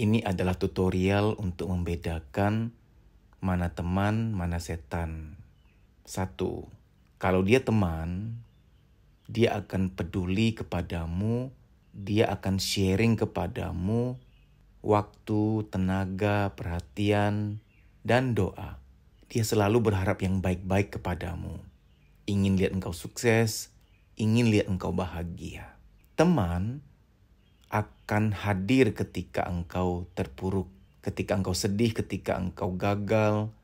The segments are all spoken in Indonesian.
Ini adalah tutorial untuk membedakan mana teman, mana setan. Satu, kalau dia teman, dia akan peduli kepadamu, dia akan sharing kepadamu waktu, tenaga, perhatian, dan doa. Dia selalu berharap yang baik-baik kepadamu. Ingin lihat engkau sukses, ingin lihat engkau bahagia. Teman akan hadir ketika engkau terpuruk, ketika engkau sedih, ketika engkau gagal,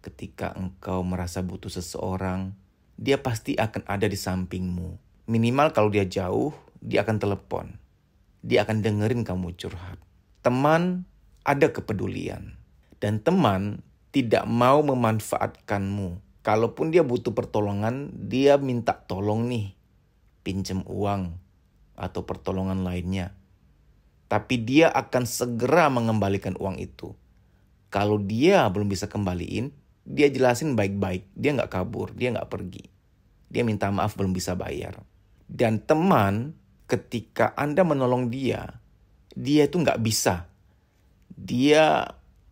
ketika engkau merasa butuh seseorang. Dia pasti akan ada di sampingmu. Minimal kalau dia jauh, dia akan telepon. Dia akan dengerin kamu curhat. Teman ada kepedulian. Dan teman tidak mau memanfaatkanmu. Kalaupun dia butuh pertolongan, dia minta tolong nih. Pinjem uang atau pertolongan lainnya tapi dia akan segera mengembalikan uang itu. Kalau dia belum bisa kembaliin, dia jelasin baik-baik. Dia nggak kabur, dia nggak pergi. Dia minta maaf belum bisa bayar. Dan teman, ketika Anda menolong dia, dia itu nggak bisa. Dia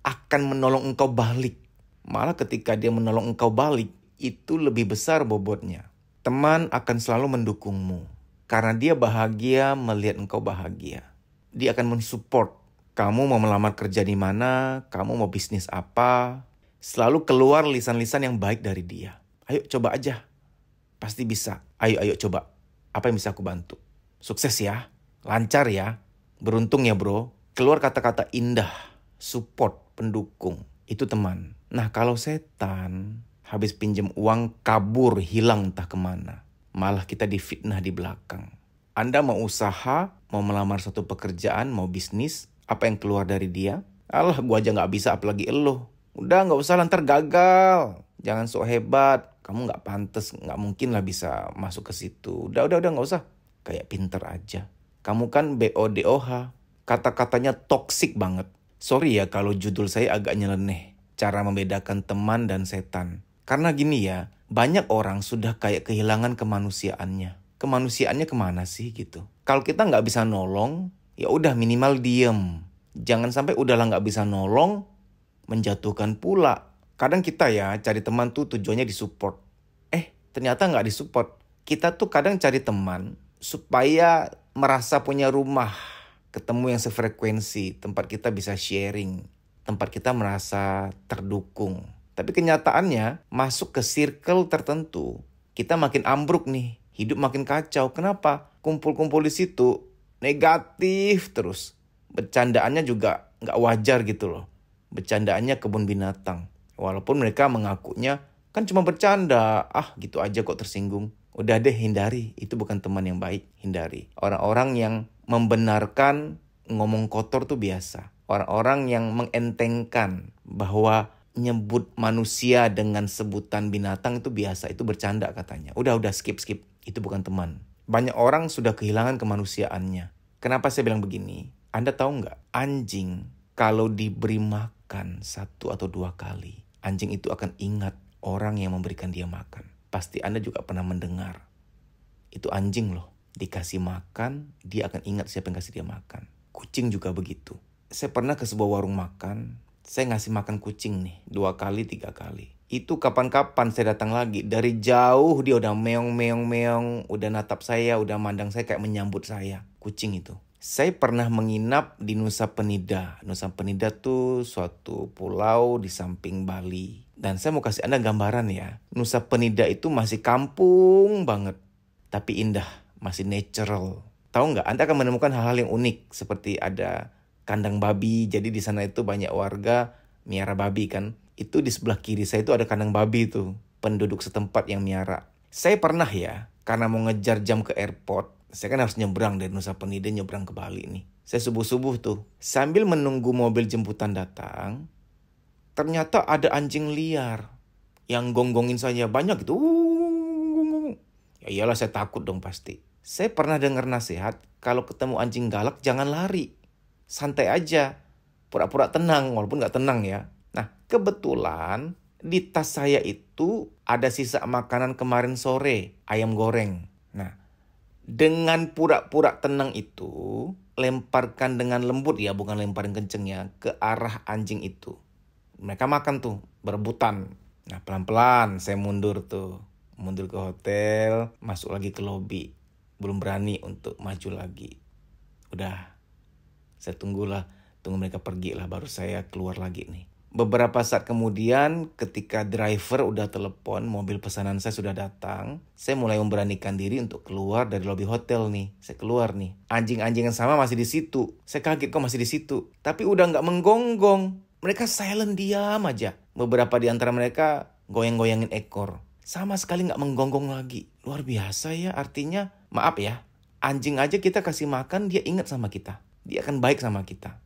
akan menolong engkau balik. Malah ketika dia menolong engkau balik, itu lebih besar bobotnya. Teman akan selalu mendukungmu karena dia bahagia melihat engkau bahagia dia akan mensupport kamu mau melamar kerja di mana, kamu mau bisnis apa. Selalu keluar lisan-lisan yang baik dari dia. Ayo coba aja. Pasti bisa. Ayo ayo coba. Apa yang bisa aku bantu? Sukses ya. Lancar ya. Beruntung ya, Bro. Keluar kata-kata indah, support, pendukung. Itu teman. Nah, kalau setan habis pinjam uang kabur hilang entah kemana. Malah kita difitnah di belakang. Anda mau usaha, mau melamar satu pekerjaan, mau bisnis, apa yang keluar dari dia? Allah, gua aja nggak bisa, apalagi elo. Udah nggak usah lantar gagal. Jangan sok hebat. Kamu nggak pantas, nggak mungkin lah bisa masuk ke situ. Udah, udah, udah nggak usah. Kayak pinter aja. Kamu kan BODOH. Kata-katanya toksik banget. Sorry ya kalau judul saya agak nyeleneh. Cara membedakan teman dan setan. Karena gini ya, banyak orang sudah kayak kehilangan kemanusiaannya kemanusiaannya kemana sih gitu. Kalau kita nggak bisa nolong, ya udah minimal diem. Jangan sampai udahlah nggak bisa nolong, menjatuhkan pula. Kadang kita ya cari teman tuh tujuannya di support. Eh ternyata nggak di support. Kita tuh kadang cari teman supaya merasa punya rumah, ketemu yang sefrekuensi, tempat kita bisa sharing, tempat kita merasa terdukung. Tapi kenyataannya masuk ke circle tertentu, kita makin ambruk nih hidup makin kacau. Kenapa? Kumpul-kumpul di situ negatif terus. Bercandaannya juga nggak wajar gitu loh. Bercandaannya kebun binatang. Walaupun mereka mengakunya kan cuma bercanda. Ah gitu aja kok tersinggung. Udah deh hindari. Itu bukan teman yang baik. Hindari. Orang-orang yang membenarkan ngomong kotor tuh biasa. Orang-orang yang mengentengkan bahwa nyebut manusia dengan sebutan binatang itu biasa. Itu bercanda katanya. Udah-udah skip-skip itu bukan teman. Banyak orang sudah kehilangan kemanusiaannya. Kenapa saya bilang begini? Anda tahu nggak, anjing kalau diberi makan satu atau dua kali, anjing itu akan ingat orang yang memberikan dia makan. Pasti Anda juga pernah mendengar. Itu anjing loh. Dikasih makan, dia akan ingat siapa yang kasih dia makan. Kucing juga begitu. Saya pernah ke sebuah warung makan, saya ngasih makan kucing nih, dua kali, tiga kali itu kapan-kapan saya datang lagi dari jauh dia udah meong meong meong udah natap saya udah mandang saya kayak menyambut saya kucing itu saya pernah menginap di Nusa Penida Nusa Penida tuh suatu pulau di samping Bali dan saya mau kasih anda gambaran ya Nusa Penida itu masih kampung banget tapi indah masih natural tahu nggak anda akan menemukan hal-hal yang unik seperti ada kandang babi jadi di sana itu banyak warga miara babi kan itu di sebelah kiri saya itu ada kandang babi itu penduduk setempat yang miara. Saya pernah ya, karena mau ngejar jam ke airport, saya kan harus nyebrang dari Nusa Penida nyebrang ke Bali nih. Saya subuh-subuh tuh, sambil menunggu mobil jemputan datang, ternyata ada anjing liar yang gonggongin saya banyak gitu. Ya iyalah saya takut dong pasti. Saya pernah dengar nasihat kalau ketemu anjing galak jangan lari. Santai aja. Pura-pura tenang walaupun gak tenang ya. Kebetulan di tas saya itu ada sisa makanan kemarin sore, ayam goreng. Nah, dengan pura-pura tenang itu, lemparkan dengan lembut ya, bukan lemparin kenceng ya, ke arah anjing itu. Mereka makan tuh, berebutan. Nah, pelan-pelan saya mundur tuh. Mundur ke hotel, masuk lagi ke lobi. Belum berani untuk maju lagi. Udah, saya tunggulah. Tunggu mereka pergi lah, baru saya keluar lagi nih. Beberapa saat kemudian ketika driver udah telepon, mobil pesanan saya sudah datang, saya mulai memberanikan diri untuk keluar dari lobi hotel nih. Saya keluar nih. Anjing-anjing yang sama masih di situ. Saya kaget kok masih di situ. Tapi udah nggak menggonggong. Mereka silent diam aja. Beberapa di antara mereka goyang-goyangin ekor. Sama sekali nggak menggonggong lagi. Luar biasa ya artinya. Maaf ya, anjing aja kita kasih makan dia ingat sama kita. Dia akan baik sama kita.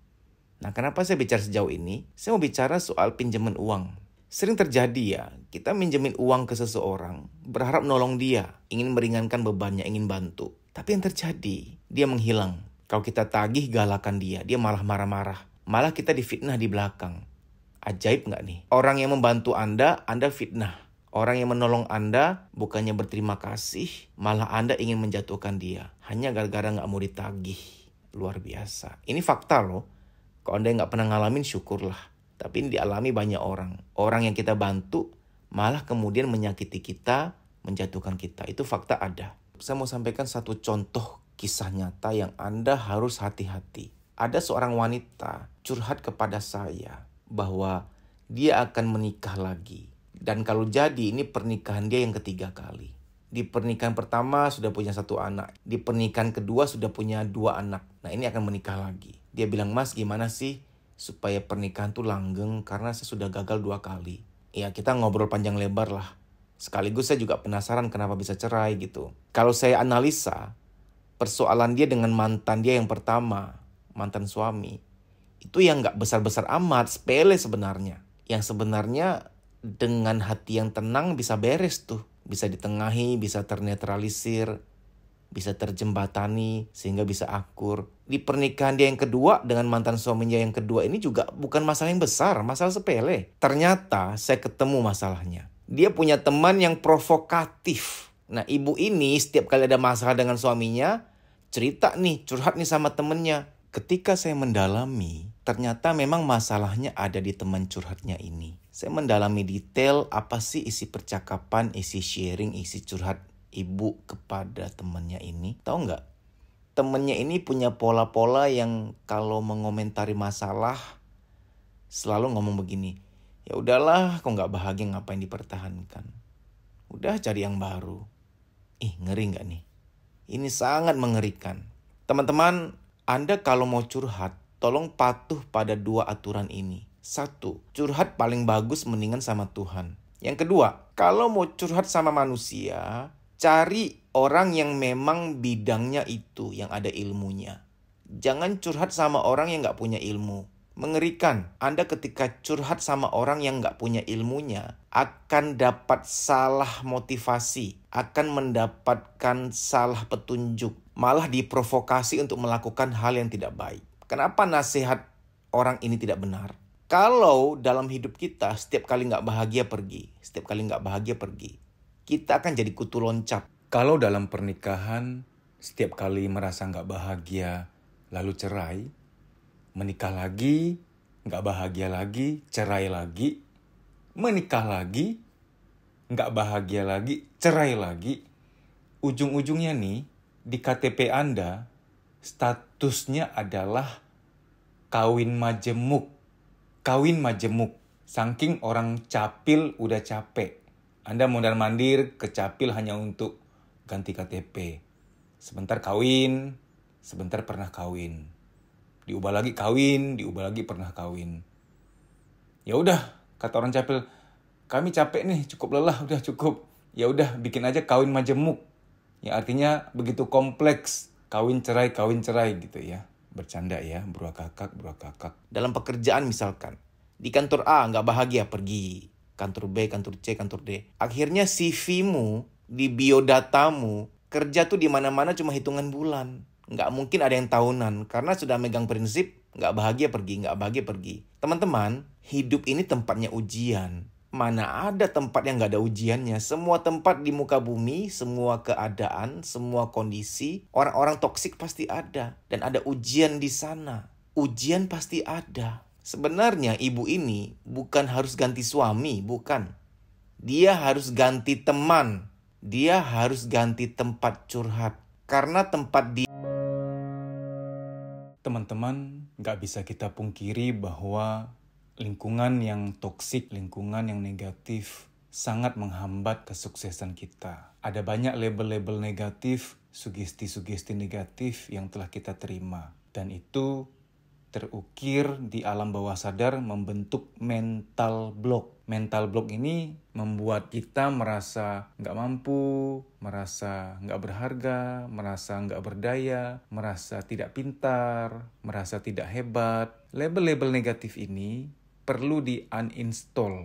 Nah, kenapa saya bicara sejauh ini? Saya mau bicara soal pinjaman uang. Sering terjadi ya, kita minjemin uang ke seseorang, berharap nolong dia, ingin meringankan bebannya, ingin bantu. Tapi yang terjadi, dia menghilang. Kalau kita tagih galakan dia, dia malah marah-marah. Malah kita difitnah di belakang. Ajaib nggak nih? Orang yang membantu Anda, Anda fitnah. Orang yang menolong Anda bukannya berterima kasih, malah Anda ingin menjatuhkan dia. Hanya gara-gara nggak mau ditagih. Luar biasa. Ini fakta loh. Kalau Anda nggak pernah ngalamin, syukurlah. Tapi ini dialami banyak orang. Orang yang kita bantu malah kemudian menyakiti kita, menjatuhkan kita. Itu fakta ada. Saya mau sampaikan satu contoh kisah nyata yang Anda harus hati-hati. Ada seorang wanita curhat kepada saya bahwa dia akan menikah lagi. Dan kalau jadi ini pernikahan dia yang ketiga kali. Di pernikahan pertama sudah punya satu anak. Di pernikahan kedua sudah punya dua anak. Nah ini akan menikah lagi. Dia bilang, mas gimana sih supaya pernikahan tuh langgeng karena saya sudah gagal dua kali. Ya kita ngobrol panjang lebar lah. Sekaligus saya juga penasaran kenapa bisa cerai gitu. Kalau saya analisa, persoalan dia dengan mantan dia yang pertama, mantan suami, itu yang gak besar-besar amat, sepele sebenarnya. Yang sebenarnya dengan hati yang tenang bisa beres tuh. Bisa ditengahi, bisa ternetralisir, bisa terjembatani sehingga bisa akur. Di pernikahan dia yang kedua dengan mantan suaminya yang kedua ini juga bukan masalah yang besar, masalah sepele. Ternyata saya ketemu masalahnya. Dia punya teman yang provokatif. Nah ibu ini setiap kali ada masalah dengan suaminya, cerita nih, curhat nih sama temennya. Ketika saya mendalami, ternyata memang masalahnya ada di teman curhatnya ini. Saya mendalami detail apa sih isi percakapan, isi sharing, isi curhat ibu kepada temennya ini tahu nggak temennya ini punya pola-pola yang kalau mengomentari masalah selalu ngomong begini ya udahlah kok nggak bahagia ngapain dipertahankan udah cari yang baru ih ngeri nggak nih ini sangat mengerikan teman-teman anda kalau mau curhat tolong patuh pada dua aturan ini satu curhat paling bagus mendingan sama Tuhan yang kedua kalau mau curhat sama manusia Cari orang yang memang bidangnya itu, yang ada ilmunya. Jangan curhat sama orang yang nggak punya ilmu. Mengerikan, Anda ketika curhat sama orang yang nggak punya ilmunya, akan dapat salah motivasi, akan mendapatkan salah petunjuk, malah diprovokasi untuk melakukan hal yang tidak baik. Kenapa nasihat orang ini tidak benar? Kalau dalam hidup kita setiap kali nggak bahagia pergi, setiap kali nggak bahagia pergi, kita akan jadi kutu loncat. Kalau dalam pernikahan, setiap kali merasa nggak bahagia, lalu cerai, menikah lagi, nggak bahagia lagi, cerai lagi, menikah lagi, nggak bahagia lagi, cerai lagi. Ujung-ujungnya nih, di KTP Anda, statusnya adalah kawin majemuk. Kawin majemuk. Saking orang capil udah capek anda mondar-mandir ke capil hanya untuk ganti KTP. Sebentar kawin, sebentar pernah kawin. Diubah lagi kawin, diubah lagi pernah kawin. Ya udah, kata orang capil, kami capek nih, cukup lelah, udah cukup. Ya udah, bikin aja kawin majemuk. Ya artinya begitu kompleks, kawin cerai, kawin cerai gitu ya. Bercanda ya, beruak kakak, kakak. Dalam pekerjaan misalkan, di kantor A nggak bahagia pergi, kantor B, kantor C, kantor D. Akhirnya CV-mu di biodatamu kerja tuh di mana-mana cuma hitungan bulan. Nggak mungkin ada yang tahunan karena sudah megang prinsip nggak bahagia pergi, nggak bahagia pergi. Teman-teman, hidup ini tempatnya ujian. Mana ada tempat yang nggak ada ujiannya. Semua tempat di muka bumi, semua keadaan, semua kondisi, orang-orang toksik pasti ada. Dan ada ujian di sana. Ujian pasti ada. Sebenarnya ibu ini bukan harus ganti suami, bukan. Dia harus ganti teman. Dia harus ganti tempat curhat. Karena tempat di... Teman-teman, gak bisa kita pungkiri bahwa lingkungan yang toksik, lingkungan yang negatif, sangat menghambat kesuksesan kita. Ada banyak label-label negatif, sugesti-sugesti negatif yang telah kita terima. Dan itu terukir di alam bawah sadar membentuk mental block. Mental block ini membuat kita merasa nggak mampu, merasa nggak berharga, merasa nggak berdaya, merasa tidak pintar, merasa tidak hebat. Label-label negatif ini perlu di uninstall,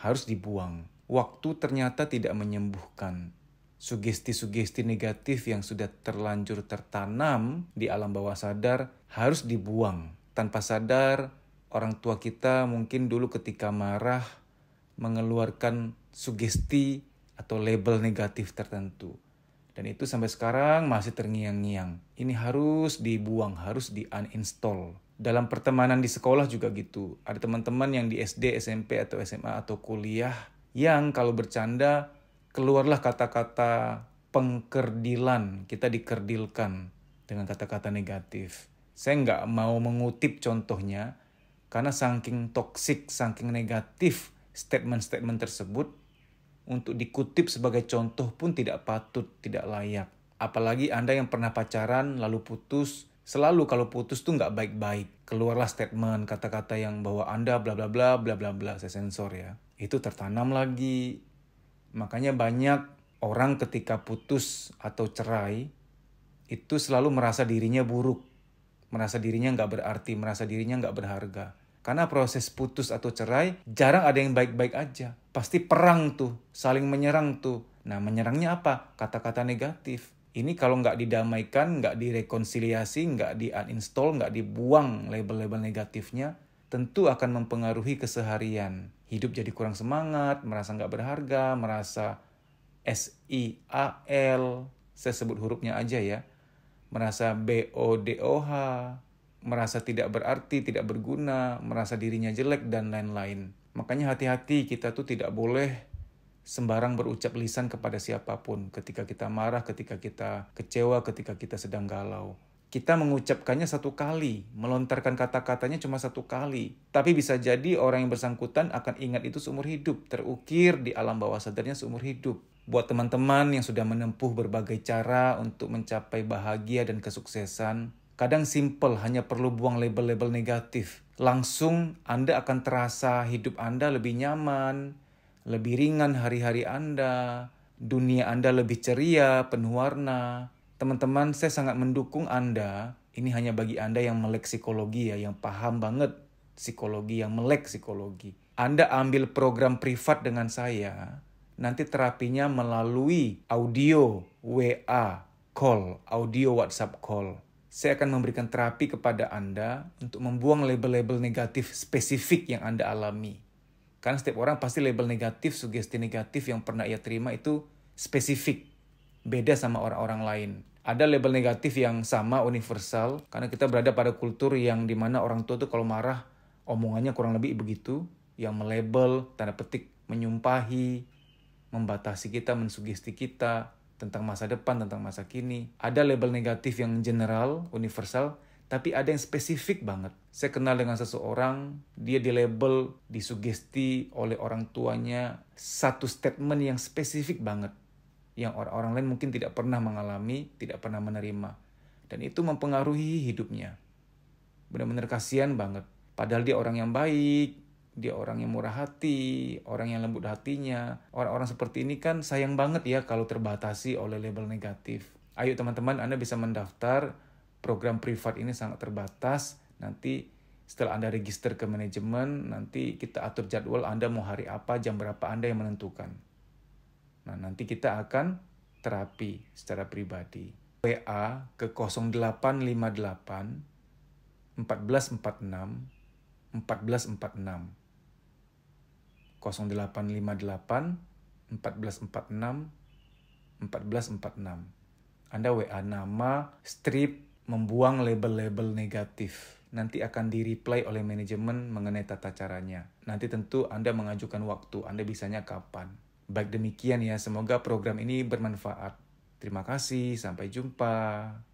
harus dibuang. Waktu ternyata tidak menyembuhkan, sugesti-sugesti negatif yang sudah terlanjur tertanam di alam bawah sadar harus dibuang. Tanpa sadar, orang tua kita mungkin dulu ketika marah mengeluarkan sugesti atau label negatif tertentu. Dan itu sampai sekarang masih terngiang-ngiang. Ini harus dibuang, harus di-uninstall. Dalam pertemanan di sekolah juga gitu. Ada teman-teman yang di SD, SMP, atau SMA, atau kuliah yang kalau bercanda keluarlah kata-kata pengkerdilan. Kita dikerdilkan dengan kata-kata negatif. Saya nggak mau mengutip contohnya, karena saking toksik, saking negatif statement-statement tersebut, untuk dikutip sebagai contoh pun tidak patut, tidak layak. Apalagi Anda yang pernah pacaran, lalu putus, selalu kalau putus tuh nggak baik-baik. Keluarlah statement, kata-kata yang bahwa Anda bla bla bla bla bla bla, saya sensor ya. Itu tertanam lagi. Makanya banyak orang ketika putus atau cerai, itu selalu merasa dirinya buruk merasa dirinya nggak berarti, merasa dirinya nggak berharga. Karena proses putus atau cerai jarang ada yang baik-baik aja. Pasti perang tuh, saling menyerang tuh. Nah menyerangnya apa? Kata-kata negatif. Ini kalau nggak didamaikan, nggak direkonsiliasi, nggak di uninstall, nggak dibuang label-label negatifnya, tentu akan mempengaruhi keseharian. Hidup jadi kurang semangat, merasa nggak berharga, merasa S-I-A-L, saya sebut hurufnya aja ya, merasa BODOH, merasa tidak berarti, tidak berguna, merasa dirinya jelek, dan lain-lain. Makanya hati-hati kita tuh tidak boleh sembarang berucap lisan kepada siapapun ketika kita marah, ketika kita kecewa, ketika kita sedang galau kita mengucapkannya satu kali, melontarkan kata-katanya cuma satu kali. Tapi bisa jadi orang yang bersangkutan akan ingat itu seumur hidup, terukir di alam bawah sadarnya seumur hidup. Buat teman-teman yang sudah menempuh berbagai cara untuk mencapai bahagia dan kesuksesan, kadang simple hanya perlu buang label-label negatif. Langsung Anda akan terasa hidup Anda lebih nyaman, lebih ringan hari-hari Anda, dunia Anda lebih ceria, penuh warna, teman-teman saya sangat mendukung Anda. Ini hanya bagi Anda yang melek psikologi ya, yang paham banget psikologi, yang melek psikologi. Anda ambil program privat dengan saya, nanti terapinya melalui audio WA call, audio WhatsApp call. Saya akan memberikan terapi kepada Anda untuk membuang label-label negatif spesifik yang Anda alami. Karena setiap orang pasti label negatif, sugesti negatif yang pernah ia terima itu spesifik beda sama orang-orang lain. Ada label negatif yang sama universal karena kita berada pada kultur yang dimana orang tua tuh kalau marah omongannya kurang lebih begitu, yang melebel tanda petik, menyumpahi, membatasi kita, mensugesti kita tentang masa depan, tentang masa kini. Ada label negatif yang general, universal, tapi ada yang spesifik banget. Saya kenal dengan seseorang, dia di label, disugesti oleh orang tuanya satu statement yang spesifik banget yang orang-orang lain mungkin tidak pernah mengalami, tidak pernah menerima. Dan itu mempengaruhi hidupnya. Benar-benar kasihan banget. Padahal dia orang yang baik, dia orang yang murah hati, orang yang lembut hatinya. Orang-orang seperti ini kan sayang banget ya kalau terbatasi oleh label negatif. Ayo teman-teman, Anda bisa mendaftar. Program privat ini sangat terbatas. Nanti setelah Anda register ke manajemen, nanti kita atur jadwal Anda mau hari apa, jam berapa Anda yang menentukan. Nah, nanti kita akan terapi secara pribadi. WA ke 0858 1446 1446 0858 1446 1446. Anda WA nama, strip, membuang label-label negatif. Nanti akan di-reply oleh manajemen mengenai tata caranya. Nanti tentu Anda mengajukan waktu, Anda bisanya kapan. Baik demikian ya, semoga program ini bermanfaat. Terima kasih, sampai jumpa.